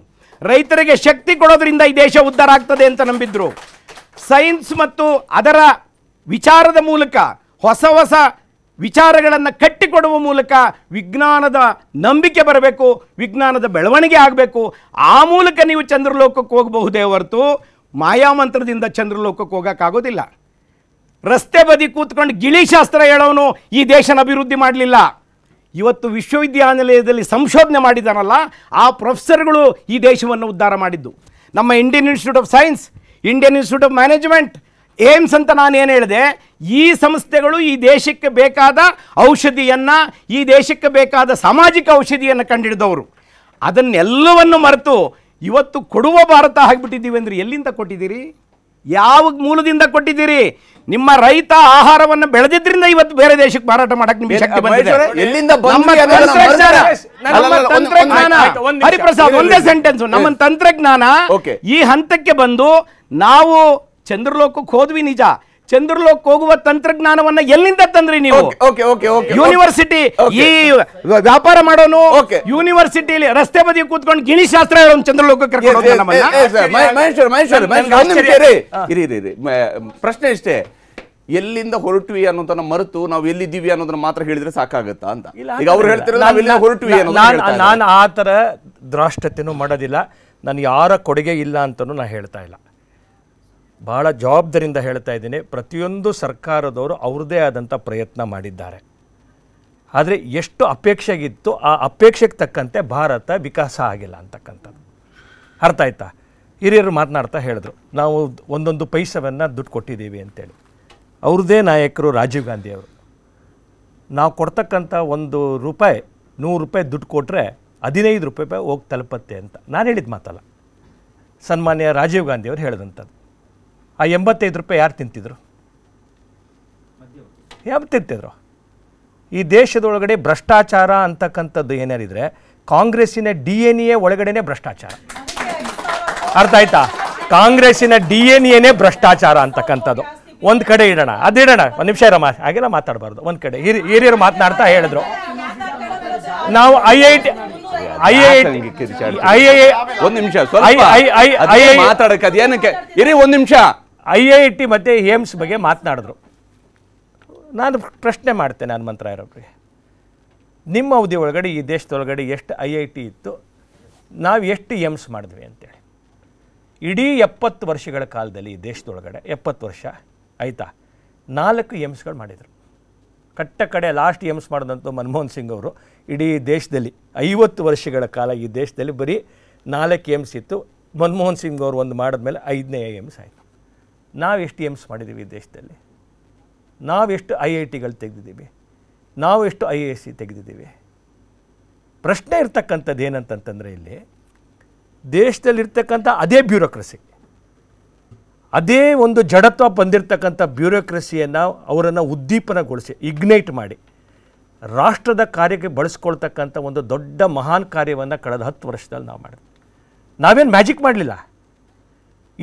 ರೈತರಿಗೆ ಶಕ್ತಿ ಕೊಡೋದ್ರಿಂದ ಈ ದೇಶ ಉದ್ಧಾರ ಆಗ್ತದೆ ಅಂತ ನಂಬಿದ್ರು ಸೈನ್ಸ್ ಮತ್ತು ಅದರ ವಿಚಾರದ ಮೂಲಕ ಹೊಸ ಹೊಸ ವಿಚಾರಗಳನ್ನು ಕಟ್ಟಿಕೊಡುವ ಮೂಲಕ ವಿಜ್ಞಾನದ ನಂಬಿಕೆ ಬರಬೇಕು ವಿಜ್ಞಾನದ ಬೆಳವಣಿಗೆ ಆಗಬೇಕು ಆ ಮೂಲಕ ನೀವು ಚಂದ್ರಲೋಕಕ್ಕೆ ಹೋಗಬಹುದೇ ಹೊರತು ಮಾಯಾಮಂತ್ರದಿಂದ ಚಂದ್ರಲೋಕಕ್ಕೆ ಹೋಗೋಕ್ಕಾಗೋದಿಲ್ಲ ರಸ್ತೆ ಬದಿ ಕೂತ್ಕೊಂಡು ಗಿಳಿಶಾಸ್ತ್ರ ಹೇಳೋನು ಈ ದೇಶನ ಅಭಿವೃದ್ಧಿ ಮಾಡಲಿಲ್ಲ ಇವತ್ತು ವಿಶ್ವವಿದ್ಯಾನಿಲಯದಲ್ಲಿ ಸಂಶೋಧನೆ ಮಾಡಿದಾನಲ್ಲ ಆ ಪ್ರೊಫೆಸರ್ಗಳು ಈ ದೇಶವನ್ನು ಉದ್ಧಾರ ಮಾಡಿದ್ದು ನಮ್ಮ Indian Institute of Science Indian Institute of Management AIIMS ಅಂತ ಏನು ಹೇಳಿದೆ ಈ ಸಂಸ್ಥೆಗಳು ಈ ದೇಶಕ್ಕೆ ಬೇಕಾದ ಔಷಧಿಯನ್ನು ಈ ದೇಶಕ್ಕೆ ಬೇಕಾದ ಸಾಮಾಜಿಕ ಔಷಧಿಯನ್ನು ಕಂಡುಹಿಡಿದವರು ಅದನ್ನೆಲ್ಲವನ್ನು ಮರೆತು ಇವತ್ತು ಕೊಡುವ ಭಾರತ ಆಗಿಬಿಟ್ಟಿದ್ದೀವಿ ಅಂದರೆ ಎಲ್ಲಿಂದ ಕೊಟ್ಟಿದ್ದೀರಿ ಯಾವ ಮೂಲದಿಂದ ಕೊಟ್ಟಿದ್ದೀರಿ ನಿಮ್ಮ ರೈತ ಆಹಾರವನ್ನು ಬೆಳೆದಿದ್ರಿಂದ ಇವತ್ತು ಬೇರೆ ದೇಶಕ್ಕೆ ಮಾರಾಟ ಮಾಡಕ್ ನಿಮಗೆ ಶಕ್ತಿ ಹರಿಪ್ರಸಾದ್ ಒಂದೇ ಸೆಂಟೆನ್ಸ್ ನಮ್ಮ ತಂತ್ರಜ್ಞಾನ ಈ ಹಂತಕ್ಕೆ ಬಂದು ನಾವು ಚಂದ್ರಲೋಕಕ್ಕೆ ಹೋದ್ವಿ ನಿಜ ಚಂದ್ರಲೋಕ ಹೋಗುವ ತಂತ್ರಜ್ಞಾನವನ್ನ ಎಲ್ಲಿಂದ ತಂದ್ರಿ ನೀವು ಯೂನಿವರ್ಸಿಟಿ ಈ ವ್ಯಾಪಾರ ಮಾಡೋನು ಯೂನಿವರ್ಸಿಟಿ ರಸ್ತೆ ಬದಿ ಕೂತ್ಕೊಂಡು ಗಿಣಿ ಶಾಸ್ತ್ರ ಹೇಳೋನು ಚಂದ್ರಲೋಕ ಪ್ರಶ್ನೆ ಇಷ್ಟೇ ಎಲ್ಲಿಂದ ಹೊರಟ್ವಿ ಅನ್ನೋದನ್ನ ಮರೆತು ನಾವು ಎಲ್ಲಿದ್ದೀವಿ ಅನ್ನೋದನ್ನ ಮಾತ್ರ ಹೇಳಿದ್ರೆ ಸಾಕಾಗತ್ತಾ ಅಂತ ಈಗ ಅವ್ರು ಹೇಳ್ತಾರೆ ಹೊರಟ್ವಿ ನಾನು ಆ ತರ ದ್ರಾಷ್ಟತೆನೂ ಮಾಡೋದಿಲ್ಲ ನಾನು ಯಾರ ಕೊಡುಗೆ ಇಲ್ಲ ಅಂತಾನು ನಾ ಹೇಳ್ತಾ ಇಲ್ಲ ಭಾಳ ಜವಾಬ್ದಾರಿಯಿಂದ ಹೇಳ್ತಾ ಇದ್ದೀನಿ ಪ್ರತಿಯೊಂದು ಸರ್ಕಾರದವರು ಅವ್ರದ್ದೇ ಆದಂಥ ಪ್ರಯತ್ನ ಮಾಡಿದ್ದಾರೆ ಆದರೆ ಎಷ್ಟು ಅಪೇಕ್ಷೆಗಿತ್ತು ಆ ಅಪೇಕ್ಷೆಗೆ ತಕ್ಕಂತೆ ಭಾರತ ವಿಕಾಸ ಆಗಿಲ್ಲ ಅಂತಕ್ಕಂಥದ್ದು ಅರ್ಥ ಆಯ್ತಾ ಹಿರಿಯರು ಮಾತನಾಡ್ತಾ ಹೇಳಿದ್ರು ನಾವು ಒಂದೊಂದು ಪೈಸವನ್ನು ದುಡ್ಡು ಕೊಟ್ಟಿದ್ದೀವಿ ಅಂತೇಳಿ ಅವ್ರದ್ದೇ ನಾಯಕರು ರಾಜೀವ್ ಗಾಂಧಿಯವರು ನಾವು ಕೊಡ್ತಕ್ಕಂಥ ಒಂದು ರೂಪಾಯಿ ನೂರು ರೂಪಾಯಿ ದುಡ್ಡು ಕೊಟ್ಟರೆ ಹದಿನೈದು ರೂಪಾಯಿ ಹೋಗಿ ತಲುಪತ್ತೆ ಅಂತ ನಾನು ಹೇಳಿದ ಮಾತಲ್ಲ ಸನ್ಮಾನ್ಯ ರಾಜೀವ್ ಗಾಂಧಿಯವರು ಹೇಳಿದಂಥದ್ದು ಆ ಎಂಬತ್ತೈದು ರೂಪಾಯಿ ಯಾರು ತಿಂತಿದ್ರು ಯಾವ ತಿಂತಿದ್ರು ಈ ದೇಶದೊಳಗಡೆ ಭ್ರಷ್ಟಾಚಾರ ಅಂತಕ್ಕಂಥದ್ದು ಏನಾರಿದ್ರೆ ಕಾಂಗ್ರೆಸ್ಸಿನ ಡಿ ಎನ್ ಎ ಒಳಗಡೆನೆ ಭ್ರಷ್ಟಾಚಾರ ಅರ್ಥ ಆಯ್ತಾ ಕಾಂಗ್ರೆಸ್ಸಿನ ಡಿ ಎನ್ ಎನೇ ಭ್ರಷ್ಟಾಚಾರ ಅಂತಕ್ಕಂಥದ್ದು ಒಂದು ಕಡೆ ಇಡೋಣ ಅದ್ ಇಡೋಣ ಒಂದು ನಿಮಿಷ ಇರೋ ಮಾ ಹಾಗೆಲ್ಲ ಮಾತಾಡಬಾರ್ದು ಒಂದು ಕಡೆ ಹಿರಿ ಹಿರಿಯರು ಮಾತನಾಡ್ತಾ ಹೇಳಿದ್ರು ನಾವು I I T I I I I I I ನಿಮಿಷ I I I I I I I T ಮತ್ತು ಏಮ್ಸ್ ಬಗ್ಗೆ ಮಾತನಾಡಿದ್ರು ನಾನು ಪ್ರಶ್ನೆ ಮಾಡ್ತೇನೆ ನಾನು ಇರೋರಿಗೆ ನಿಮ್ಮ ಅವಧಿ ಒಳಗಡೆ ಈ ದೇಶದೊಳಗಡೆ ಎಷ್ಟು ಐ ಐ ಟಿ ಇತ್ತು ನಾವು ಎಷ್ಟು ಏಮ್ಸ್ ಮಾಡಿದ್ವಿ ಅಂತೇಳಿ ಇಡೀ ಎಪ್ಪತ್ತು ವರ್ಷಗಳ ಕಾಲದಲ್ಲಿ ಈ ದೇಶದೊಳಗಡೆ ಎಪ್ಪತ್ತು ವರ್ಷ ಆಯಿತಾ ನಾಲ್ಕು ಏಮ್ಸ್ಗಳು ಮಾಡಿದರು ಕಟ್ಟ ಕಡೆ ಲಾಸ್ಟ್ ಏಮ್ಸ್ ಮಾಡಿದಂಥ ಮನಮೋಹನ್ ಸಿಂಗ್ ಅವರು ಇಡೀ ದೇಶದಲ್ಲಿ ಐವತ್ತು ವರ್ಷಗಳ ಕಾಲ ಈ ದೇಶದಲ್ಲಿ ಬರೀ ನಾಲ್ಕು ಏಮ್ಸ್ ಇತ್ತು ಮನಮೋಹನ್ ಸಿಂಗ್ ಅವರು ಒಂದು ಮಾಡಿದ್ಮೇಲೆ ಐದನೇ ಏಮ್ಸ್ ಆಯಿತು ನಾವು ಎಷ್ಟು ಎಮ್ಸ್ ಮಾಡಿದ್ದೀವಿ ದೇಶದಲ್ಲಿ ನಾವೆಷ್ಟು ಐ ಐ ಟಿಗಳು ತೆಗೆದಿದ್ದೀವಿ ನಾವು ಎಷ್ಟು ಐ ಎ ಸಿ ತೆಗೆದಿದ್ದೀವಿ ಪ್ರಶ್ನೆ ಇರ್ತಕ್ಕಂಥದ್ದು ಏನಂತಂತಂದರೆ ಇಲ್ಲಿ ದೇಶದಲ್ಲಿರ್ತಕ್ಕಂಥ ಅದೇ ಬ್ಯೂರೋಕ್ರಸಿ ಅದೇ ಒಂದು ಜಡತ್ವ ಬಂದಿರತಕ್ಕಂಥ ಬ್ಯೂರೋಕ್ರಸಿಯನ್ನು ಅವರನ್ನು ಉದ್ದೀಪನಗೊಳಿಸಿ ಇಗ್ನೈಟ್ ಮಾಡಿ ರಾಷ್ಟ್ರದ ಕಾರ್ಯಕ್ಕೆ ಬಳಸ್ಕೊಳ್ತಕ್ಕಂಥ ಒಂದು ದೊಡ್ಡ ಮಹಾನ್ ಕಾರ್ಯವನ್ನು ಕಳೆದ ಹತ್ತು ವರ್ಷದಲ್ಲಿ ನಾವು ಮಾಡಿದ್ವಿ ನಾವೇನು ಮ್ಯಾಜಿಕ್ ಮಾಡಲಿಲ್ಲ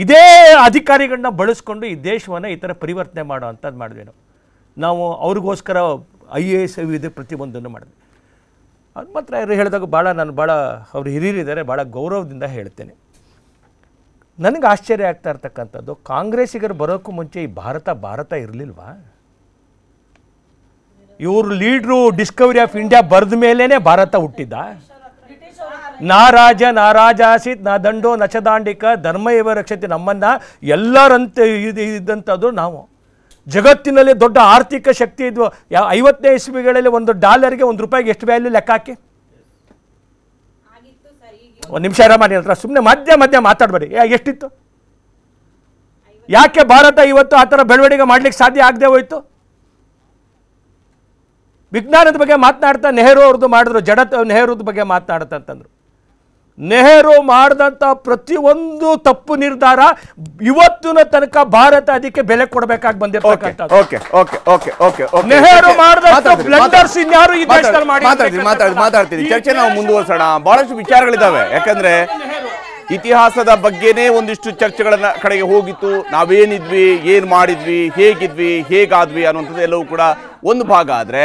ಇದೇ ಅಧಿಕಾರಿಗಳನ್ನ ಬಳಸ್ಕೊಂಡು ಈ ದೇಶವನ್ನು ಈ ಥರ ಪರಿವರ್ತನೆ ಮಾಡೋ ಅಂಥದ್ದು ಮಾಡಿದ್ವಿ ನಾವು ನಾವು ಅವ್ರಿಗೋಸ್ಕರ ಐ ಎ ಎಸ್ ಇದೆ ಪ್ರತಿಯೊಂದನ್ನು ಮಾಡಿದ್ವಿ ಅದು ಮಾತ್ರ ಯಾರು ಹೇಳಿದಾಗ ಭಾಳ ನಾನು ಭಾಳ ಅವರು ಹಿರಿಯರಿದ್ದಾರೆ ಭಾಳ ಗೌರವದಿಂದ ಹೇಳ್ತೇನೆ ನನಗೆ ಆಶ್ಚರ್ಯ ಆಗ್ತಾ ಇರ್ತಕ್ಕಂಥದ್ದು ಕಾಂಗ್ರೆಸ್ಸಿಗರು ಬರೋಕ್ಕೂ ಮುಂಚೆ ಈ ಭಾರತ ಭಾರತ ಇರಲಿಲ್ವಾ ಇವರು ಲೀಡ್ರು ಡಿಸ್ಕವರಿ ಆಫ್ ಇಂಡಿಯಾ ಬರೆದ ಮೇಲೇ ಭಾರತ ಹುಟ್ಟಿದ್ದ ನಾರಾಜ ರಾಜ ನಾ ದಂಡೋ ನಚದಾಂಡಿಕ ಧರ್ಮ ಇವ ರಕ್ಷತೆ ನಮ್ಮನ್ನ ಎಲ್ಲರಂತೆ ಇದು ಇದ್ದಂಥದ್ದು ನಾವು ಜಗತ್ತಿನಲ್ಲಿ ದೊಡ್ಡ ಆರ್ಥಿಕ ಶಕ್ತಿ ಇದ್ವು ಯಾವ ಐವತ್ತನೇ ಇಸ್ವಿಗಳಲ್ಲಿ ಒಂದು ಡಾಲರ್ಗೆ ಒಂದು ರೂಪಾಯಿಗೆ ಎಷ್ಟು ವ್ಯಾಲ್ಯೂ ಲೆಕ್ಕ ಹಾಕಿ ಒಂದು ನಿಮಿಷ ಮಾಡಿ ಹತ್ರ ಸುಮ್ಮನೆ ಮಧ್ಯ ಮಧ್ಯ ಮಾತಾಡಬೇಡಿ ಎಷ್ಟಿತ್ತು ಯಾಕೆ ಭಾರತ ಇವತ್ತು ಆ ಥರ ಬೆಳವಣಿಗೆ ಮಾಡ್ಲಿಕ್ಕೆ ಸಾಧ್ಯ ಆಗದೆ ಹೋಯ್ತು ವಿಜ್ಞಾನದ ಬಗ್ಗೆ ಮಾತನಾಡ್ತಾ ನೆಹರು ಅವ್ರದ್ದು ಮಾಡಿದ್ರು ಜಡತ್ ನೆಹರೂದ ಬಗ್ಗೆ ಅಂತಂದ್ರು ನೆಹರು ಮಾಡಿದಂಥ ಪ್ರತಿಯೊಂದು ತಪ್ಪು ನಿರ್ಧಾರ ಇವತ್ತಿನ ತನಕ ಭಾರತ ಅದಕ್ಕೆ ಬೆಲೆ ಕೊಡಬೇಕಾಗಿ ಓಕೆ ಚರ್ಚೆ ನಾವು ಮುಂದುವರಿಸೋಣ ಬಹಳಷ್ಟು ವಿಚಾರಗಳಿದ್ದಾವೆ ಯಾಕಂದ್ರೆ ಇತಿಹಾಸದ ಬಗ್ಗೆನೇ ಒಂದಿಷ್ಟು ಚರ್ಚೆಗಳನ್ನ ಕಡೆಗೆ ಹೋಗಿತ್ತು ನಾವೇನಿದ್ವಿ ಏನ್ ಮಾಡಿದ್ವಿ ಹೇಗಿದ್ವಿ ಹೇಗಾದ್ವಿ ಅನ್ನುವಂಥದ್ದು ಎಲ್ಲವೂ ಕೂಡ ಒಂದು ಭಾಗ ಆದ್ರೆ